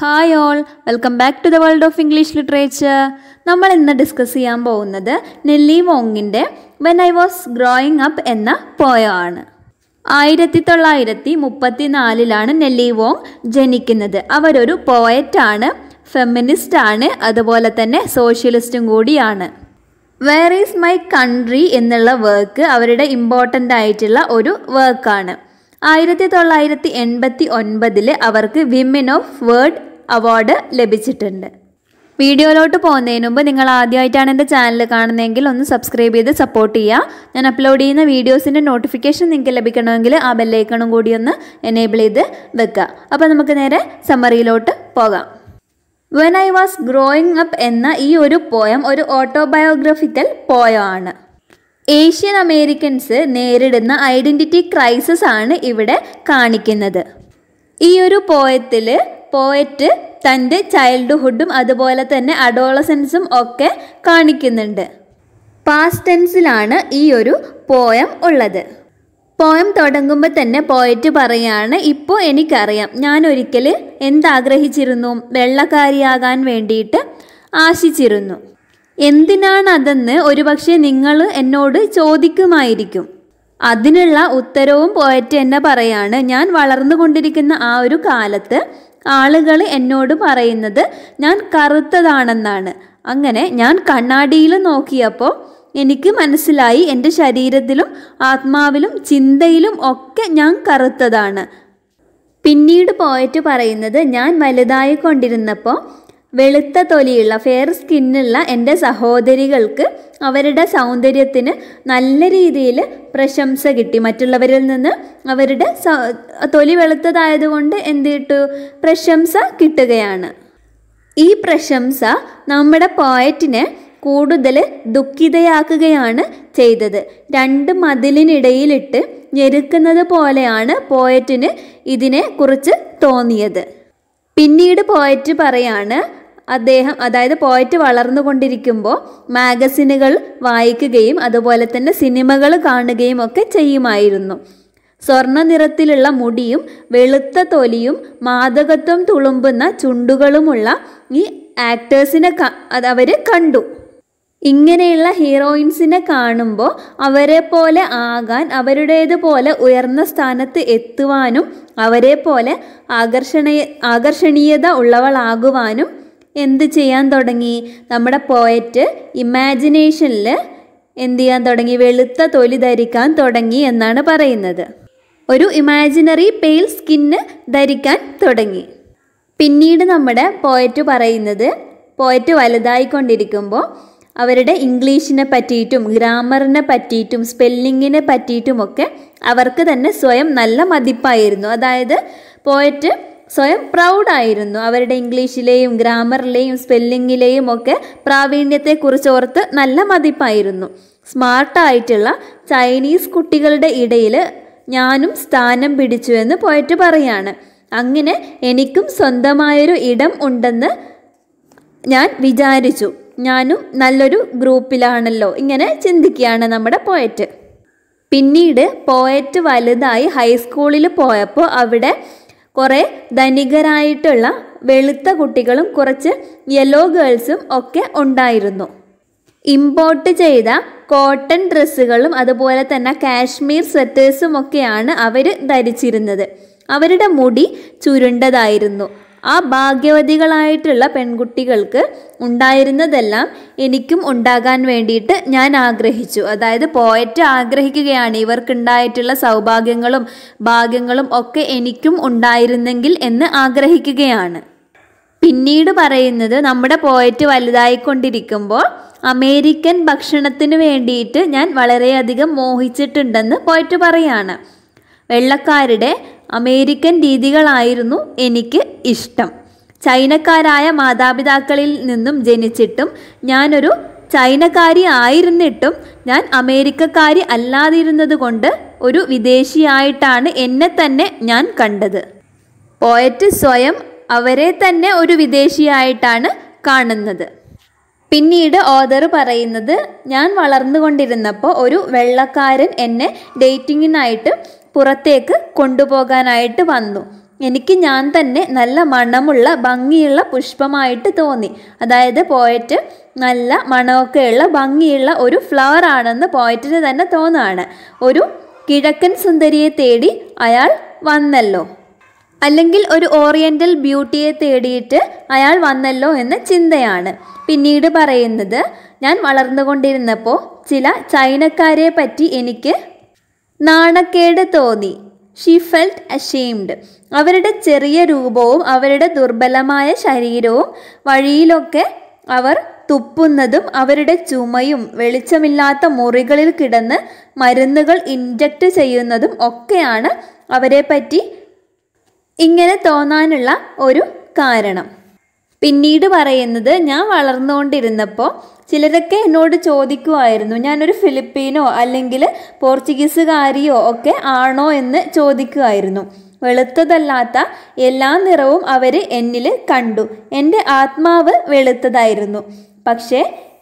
hi all welcome back to the world of English literature നമ്മൾ ഇന്ന് discuss ചെയ്യാൻ പോകുന്നത് നെല്ലി മോങ്ങിൻ്റെ when I was growing up എന്ന പോയമാണ് ആയിരത്തി തൊള്ളായിരത്തി മുപ്പത്തി നാലിലാണ് നെല്ലി വോങ് ജനിക്കുന്നത് അവരൊരു പോയറ്റാണ് ആണ് അതുപോലെ തന്നെ സോഷ്യലിസ്റ്റും കൂടിയാണ് വേർ ഈസ് മൈ കൺട്രി എന്നുള്ള വർക്ക് അവരുടെ ഇമ്പോർട്ടൻ്റ് ആയിട്ടുള്ള ഒരു വർക്കാണ് ആയിരത്തി തൊള്ളായിരത്തി എൺപത്തി ഒൻപതിൽ അവർക്ക് വിമൻ ഓഫ് വേൾഡ് അവാർഡ് ലഭിച്ചിട്ടുണ്ട് വീഡിയോയിലോട്ട് പോകുന്നതിന് മുമ്പ് നിങ്ങൾ ആദ്യമായിട്ടാണ് എൻ്റെ ചാനൽ കാണുന്നതെങ്കിൽ ഒന്ന് സബ്സ്ക്രൈബ് ചെയ്ത് സപ്പോർട്ട് ചെയ്യുക ഞാൻ അപ്ലോഡ് ചെയ്യുന്ന വീഡിയോസിൻ്റെ നോട്ടിഫിക്കേഷൻ നിങ്ങൾക്ക് ലഭിക്കണമെങ്കിൽ ആ ബെല്ലൈക്കണും കൂടി ഒന്ന് എനേബിൾ ചെയ്ത് വെക്കുക അപ്പോൾ നമുക്ക് നേരെ സമ്മറിയിലോട്ട് പോകാം when I was growing up എന്ന ഈ ഒരു പോയം ഒരു ഓട്ടോബയോഗ്രഫിക്കൽ പോയം ആണ് ഏഷ്യൻ അമേരിക്കൻസ് നേരിടുന്ന ഐഡൻറ്റിറ്റി ക്രൈസിസ് ആണ് ഇവിടെ കാണിക്കുന്നത് ഈ ഒരു പോയത്തിൽ പോയറ്റ് തൻ്റെ ചൈൽഡ്ഹുഡും അതുപോലെ തന്നെ അഡോളസൻസും ഒക്കെ കാണിക്കുന്നുണ്ട് പാസ്റ്റ് ടെൻസിലാണ് ഈ ഒരു പോയം ഉള്ളത് പോയം തുടങ്ങുമ്പോൾ തന്നെ പോയറ്റ് പറയുകയാണ് ഇപ്പോൾ എനിക്കറിയാം ഞാൻ ഒരിക്കൽ എന്താഗ്രഹിച്ചിരുന്നു വെള്ളക്കാരിയാകാൻ വേണ്ടിയിട്ട് ആശിച്ചിരുന്നു എന്തിനാണതെന്ന് ഒരുപക്ഷെ നിങ്ങൾ എന്നോട് ചോദിക്കുമായിരിക്കും അതിനുള്ള ഉത്തരവും പോയറ്റ് എന്നെ പറയാണ് ഞാൻ വളർന്നുകൊണ്ടിരിക്കുന്ന ആ ഒരു കാലത്ത് ആളുകൾ എന്നോട് പറയുന്നത് ഞാൻ കറുത്തതാണെന്നാണ് അങ്ങനെ ഞാൻ കണ്ണാടിയിൽ നോക്കിയപ്പോൾ എനിക്ക് മനസ്സിലായി എൻ്റെ ശരീരത്തിലും ആത്മാവിലും ചിന്തയിലും ഒക്കെ ഞാൻ കറുത്തതാണ് പിന്നീട് പോയറ്റ് പറയുന്നത് ഞാൻ വലുതായിക്കൊണ്ടിരുന്നപ്പോൾ വെളുത്ത തൊലിയുള്ള ഫെയർ സ്കിന്നുള്ള എൻ്റെ സഹോദരികൾക്ക് അവരുടെ സൗന്ദര്യത്തിന് നല്ല രീതിയിൽ പ്രശംസ കിട്ടി മറ്റുള്ളവരിൽ നിന്ന് അവരുടെ തൊലി വെളുത്തതായതുകൊണ്ട് എന്ത് കിട്ടു പ്രശംസ കിട്ടുകയാണ് ഈ പ്രശംസ നമ്മുടെ പോയറ്റിനെ കൂടുതൽ ദുഃഖിതയാക്കുകയാണ് ചെയ്തത് രണ്ട് മതിലിനിടയിലിട്ട് ഞെരുക്കുന്നത് പോലെയാണ് പോയറ്റിന് ഇതിനെ കുറിച്ച് തോന്നിയത് പിന്നീട് പോയറ്റ് പറയാണ് അദ്ദേഹം അതായത് പോയറ്റ് വളർന്നുകൊണ്ടിരിക്കുമ്പോൾ മാഗസിനുകൾ വായിക്കുകയും അതുപോലെ തന്നെ സിനിമകൾ കാണുകയും ഒക്കെ ചെയ്യുമായിരുന്നു സ്വർണ്ണ നിറത്തിലുള്ള മുടിയും വെളുത്ത തൊലിയും മാതകത്വം തുളുമ്പുന്ന ചുണ്ടുകളുമുള്ള ഈ ആക്ടേഴ്സിനെ അവർ കണ്ടു ഇങ്ങനെയുള്ള ഹീറോയിൻസിനെ കാണുമ്പോൾ അവരെ പോലെ ആകാൻ അവരുടേതുപോലെ ഉയർന്ന സ്ഥാനത്ത് എത്തുവാനും അവരെ പോലെ ആകർഷണീയ ആകർഷണീയത ഉള്ളവളാകുവാനും എന്ത് ചെയ്യാൻ തുടങ്ങി നമ്മുടെ പോയറ്റ് ഇമാജിനേഷനിൽ എന്ത് ചെയ്യാൻ തുടങ്ങി വെളുത്ത തൊലി ധരിക്കാൻ തുടങ്ങി എന്നാണ് പറയുന്നത് ഒരു ഇമാജിനറി പെയിൽ സ്കിന്ന് ധരിക്കാൻ തുടങ്ങി പിന്നീട് നമ്മുടെ പോയറ്റ് പറയുന്നത് പോയറ്റ് വലുതായിക്കൊണ്ടിരിക്കുമ്പോൾ അവരുടെ ഇംഗ്ലീഷിനെ പറ്റിയിട്ടും ഗ്രാമറിനെ പറ്റിയിട്ടും സ്പെല്ലിങ്ങിനെ പറ്റിയിട്ടുമൊക്കെ അവർക്ക് തന്നെ സ്വയം നല്ല മതിപ്പായിരുന്നു അതായത് പോയറ്റ് സ്വയം പ്രൗഡായിരുന്നു അവരുടെ ഇംഗ്ലീഷിലെയും ഗ്രാമറിലെയും സ്പെല്ലിങ്ങിലെയും ഒക്കെ പ്രാവീണ്യത്തെക്കുറിച്ച് ഓർത്ത് നല്ല മതിപ്പായിരുന്നു സ്മാർട്ടായിട്ടുള്ള ചൈനീസ് കുട്ടികളുടെ ഇടയിൽ ഞാനും സ്ഥാനം പിടിച്ചു എന്ന് പോയിട്ട് പറയാണ് അങ്ങനെ എനിക്കും സ്വന്തമായൊരു ഇടം ഉണ്ടെന്ന് ഞാൻ വിചാരിച്ചു ഞാനും നല്ലൊരു ഗ്രൂപ്പിലാണല്ലോ ഇങ്ങനെ ചിന്തിക്കുകയാണ് നമ്മുടെ പോയറ്റ് പിന്നീട് പോയറ്റ് വലുതായി ഹൈസ്കൂളിൽ പോയപ്പോൾ അവിടെ കുറേ ധനികരായിട്ടുള്ള വെളുത്ത കുട്ടികളും കുറച്ച് യെല്ലോ ഗേൾസും ഒക്കെ ഉണ്ടായിരുന്നു ഇമ്പോർട്ട് ചെയ്ത കോട്ടൺ ഡ്രസ്സുകളും അതുപോലെ തന്നെ കാശ്മീർ സ്വെറ്റേഴ്സും ഒക്കെയാണ് അവർ ധരിച്ചിരുന്നത് അവരുടെ മുടി ചുരുണ്ടതായിരുന്നു ആ ഭാഗ്യവതികളായിട്ടുള്ള പെൺകുട്ടികൾക്ക് ഉണ്ടായിരുന്നതെല്ലാം എനിക്കും ഉണ്ടാകാൻ വേണ്ടിയിട്ട് ഞാൻ ആഗ്രഹിച്ചു അതായത് പോയറ്റ് ആഗ്രഹിക്കുകയാണ് ഇവർക്കുണ്ടായിട്ടുള്ള സൗഭാഗ്യങ്ങളും ഭാഗ്യങ്ങളും ഒക്കെ എനിക്കും ഉണ്ടായിരുന്നെങ്കിൽ എന്ന് ആഗ്രഹിക്കുകയാണ് പിന്നീട് പറയുന്നത് നമ്മുടെ പോയറ്റ് വലുതായിക്കൊണ്ടിരിക്കുമ്പോൾ അമേരിക്കൻ ഭക്ഷണത്തിന് വേണ്ടിയിട്ട് ഞാൻ വളരെയധികം മോഹിച്ചിട്ടുണ്ടെന്ന് പോയിട്ട് പറയാണ് വെള്ളക്കാരുടെ അമേരിക്കൻ രീതികളായിരുന്നു എനിക്ക് ഇഷ്ടം ചൈനക്കാരായ മാതാപിതാക്കളിൽ നിന്നും ജനിച്ചിട്ടും ഞാനൊരു ചൈനക്കാരി ആയിരുന്നിട്ടും ഞാൻ അമേരിക്കക്കാരി അല്ലാതിരുന്നത് കൊണ്ട് ഒരു വിദേശിയായിട്ടാണ് എന്നെ തന്നെ ഞാൻ കണ്ടത് പോയറ്റ് സ്വയം അവരെ തന്നെ ഒരു വിദേശിയായിട്ടാണ് കാണുന്നത് പിന്നീട് ഓദർ പറയുന്നത് ഞാൻ വളർന്നുകൊണ്ടിരുന്നപ്പോൾ ഒരു വെള്ളക്കാരൻ എന്നെ ഡേറ്റിങ്ങിനായിട്ട് പുറത്തേക്ക് കൊണ്ടുപോകാനായിട്ട് വന്നു എനിക്ക് ഞാൻ തന്നെ നല്ല മണമുള്ള ഭംഗിയുള്ള പുഷ്പമായിട്ട് തോന്നി അതായത് പോയറ്റ് നല്ല മണമൊക്കെയുള്ള ഭംഗിയുള്ള ഒരു ഫ്ലവർ ആണെന്ന് പോയറ്റിന് തന്നെ തോന്നുകയാണ് ഒരു കിഴക്കൻ സുന്ദരിയെ തേടി അയാൾ വന്നല്ലോ അല്ലെങ്കിൽ ഒരു ഓറിയൻ്റൽ ബ്യൂട്ടിയെ തേടിയിട്ട് അയാൾ വന്നല്ലോ എന്ന ചിന്തയാണ് പിന്നീട് പറയുന്നത് ഞാൻ വളർന്നുകൊണ്ടിരുന്നപ്പോൾ ചില ചൈനക്കാരെ പറ്റി എനിക്ക് നാണക്കേട് തോന്നി ഷീ ഫെൽറ്റ് അഷെയിംഡ് അവരുടെ ചെറിയ രൂപവും അവരുടെ ദുർബലമായ ശരീരവും വഴിയിലൊക്കെ അവർ തുപ്പുന്നതും അവരുടെ ചുമയും വെളിച്ചമില്ലാത്ത മുറികളിൽ കിടന്ന് മരുന്നുകൾ ഇൻജക്റ്റ് ചെയ്യുന്നതും ഒക്കെയാണ് അവരെപ്പറ്റി ഇങ്ങനെ തോന്നാനുള്ള ഒരു കാരണം പിന്നീട് പറയുന്നത് ഞാൻ വളർന്നുകൊണ്ടിരുന്നപ്പോൾ ചിലരൊക്കെ എന്നോട് ചോദിക്കുമായിരുന്നു ഞാനൊരു ഫിലിപ്പീനോ അല്ലെങ്കിൽ പോർച്ചുഗീസുകാരിയോ ഒക്കെ ആണോ എന്ന് ചോദിക്കുമായിരുന്നു വെളുത്തതല്ലാത്ത എല്ലാ നിറവും അവർ എന്നിൽ കണ്ടു എൻ്റെ ആത്മാവ് വെളുത്തതായിരുന്നു പക്ഷേ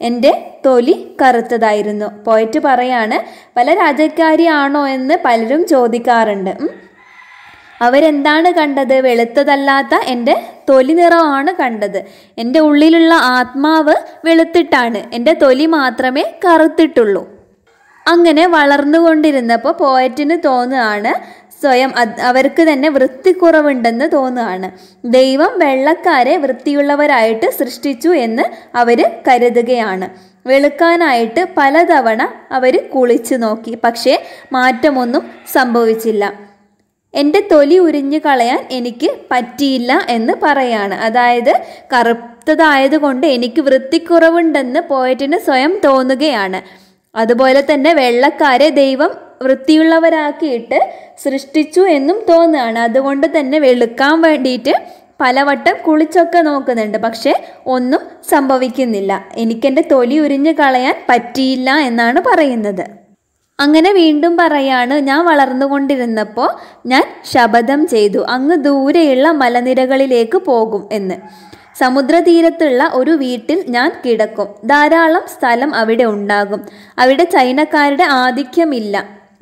എൻ്റെ തൊലി കറുത്തതായിരുന്നു പോയിട്ട് പറയാണ് പല രാജക്കാരിയാണോ എന്ന് പലരും ചോദിക്കാറുണ്ട് അവരെന്താണ് കണ്ടത് വെളുത്തതല്ലാത്ത എൻ്റെ തൊലി നിറമാണ് കണ്ടത് എൻ്റെ ഉള്ളിലുള്ള ആത്മാവ് വെളുത്തിട്ടാണ് എൻ്റെ തൊലി മാത്രമേ കറുത്തിട്ടുള്ളൂ അങ്ങനെ വളർന്നുകൊണ്ടിരുന്നപ്പോൾ പോയറ്റിന് തോന്നുകയാണ് സ്വയം അവർക്ക് തന്നെ വൃത്തിക്കുറവുണ്ടെന്ന് തോന്നുകയാണ് ദൈവം വെള്ളക്കാരെ വൃത്തിയുള്ളവരായിട്ട് സൃഷ്ടിച്ചു എന്ന് അവർ കരുതുകയാണ് വെളുക്കാനായിട്ട് പലതവണ അവർ കുളിച്ചു നോക്കി പക്ഷേ മാറ്റമൊന്നും സംഭവിച്ചില്ല എൻ്റെ തൊലി ഉരിഞ്ഞു കളയാൻ എനിക്ക് പറ്റിയില്ല എന്ന് പറയാണ് അതായത് കറുത്തതായതുകൊണ്ട് എനിക്ക് വൃത്തിക്കുറവുണ്ടെന്ന് പോയറ്റിന് സ്വയം തോന്നുകയാണ് അതുപോലെ തന്നെ വെള്ളക്കാരെ ദൈവം വൃത്തിയുള്ളവരാക്കിയിട്ട് സൃഷ്ടിച്ചു എന്നും തോന്നുകയാണ് അതുകൊണ്ട് തന്നെ വെളുക്കാൻ വേണ്ടിയിട്ട് പലവട്ടം കുളിച്ചൊക്കെ നോക്കുന്നുണ്ട് പക്ഷേ ഒന്നും സംഭവിക്കുന്നില്ല എനിക്കെൻ്റെ തൊലി ഉരിഞ്ഞു കളയാൻ പറ്റിയില്ല എന്നാണ് പറയുന്നത് അങ്ങനെ വീണ്ടും പറയാണ് ഞാൻ വളർന്നുകൊണ്ടിരുന്നപ്പോൾ ഞാൻ ശപഥം ചെയ്തു അങ്ങ് ദൂരെയുള്ള മലനിരകളിലേക്ക് പോകും എന്ന് സമുദ്രതീരത്തുള്ള ഒരു വീട്ടിൽ ഞാൻ കിടക്കും ധാരാളം സ്ഥലം അവിടെ ഉണ്ടാകും അവിടെ ചൈനക്കാരുടെ ആധിക്യമില്ല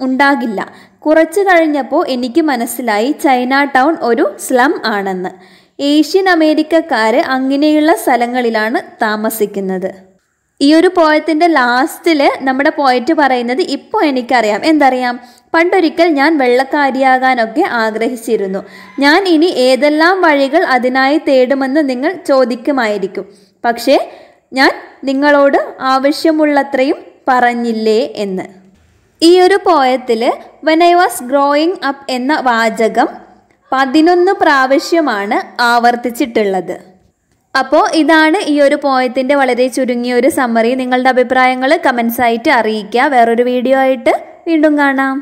ഉണ്ടാകില്ല കുറച്ചു കഴിഞ്ഞപ്പോൾ എനിക്ക് മനസ്സിലായി ചൈന ടൗൺ ഒരു സ്ലം ആണെന്ന് ഏഷ്യൻ അമേരിക്കക്കാര് അങ്ങനെയുള്ള സ്ഥലങ്ങളിലാണ് താമസിക്കുന്നത് ഈ ഒരു പോയത്തിൻ്റെ ലാസ്റ്റിൽ നമ്മുടെ പോയറ്റ് പറയുന്നത് ഇപ്പോൾ എനിക്കറിയാം എന്തറിയാം പണ്ടൊരിക്കൽ ഞാൻ വെള്ളക്കാരിയാകാനൊക്കെ ആഗ്രഹിച്ചിരുന്നു ഞാൻ ഇനി ഏതെല്ലാം വഴികൾ അതിനായി തേടുമെന്ന് നിങ്ങൾ ചോദിക്കുമായിരിക്കും പക്ഷേ ഞാൻ നിങ്ങളോട് ആവശ്യമുള്ളത്രയും പറഞ്ഞില്ലേ എന്ന് ഈ ഒരു പോയത്തിൽ when I was growing up എന്ന വാചകം പതിനൊന്ന് പ്രാവശ്യമാണ് ആവർത്തിച്ചിട്ടുള്ളത് അപ്പോൾ ഇതാണ് ഈ ഒരു പോയത്തിൻ്റെ വളരെ ചുരുങ്ങിയ ഒരു സമ്മറി നിങ്ങളുടെ അഭിപ്രായങ്ങൾ കമൻസായിട്ട് ആയിട്ട് അറിയിക്കുക വേറൊരു വീഡിയോ ആയിട്ട് വീണ്ടും കാണാം